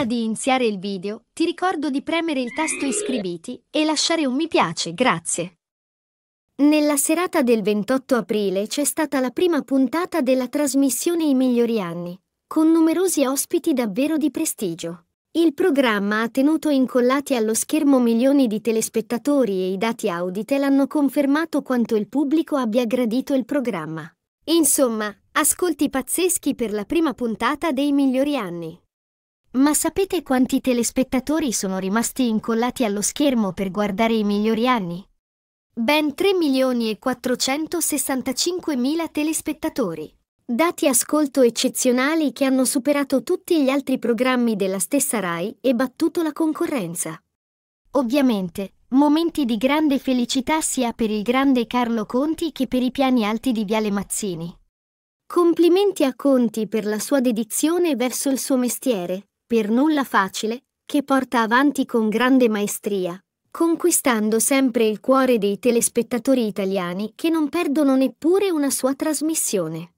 Prima di iniziare il video, ti ricordo di premere il tasto iscriviti e lasciare un mi piace, grazie. Nella serata del 28 aprile c'è stata la prima puntata della trasmissione I migliori anni, con numerosi ospiti davvero di prestigio. Il programma ha tenuto incollati allo schermo milioni di telespettatori e i dati Auditel hanno confermato quanto il pubblico abbia gradito il programma. Insomma, ascolti pazzeschi per la prima puntata dei migliori anni. Ma sapete quanti telespettatori sono rimasti incollati allo schermo per guardare i migliori anni? Ben 3 milioni e 465 mila telespettatori. Dati ascolto eccezionali che hanno superato tutti gli altri programmi della stessa RAI e battuto la concorrenza. Ovviamente, momenti di grande felicità sia per il grande Carlo Conti che per i piani alti di Viale Mazzini. Complimenti a Conti per la sua dedizione verso il suo mestiere, per nulla facile, che porta avanti con grande maestria, conquistando sempre il cuore dei telespettatori italiani che non perdono neppure una sua trasmissione.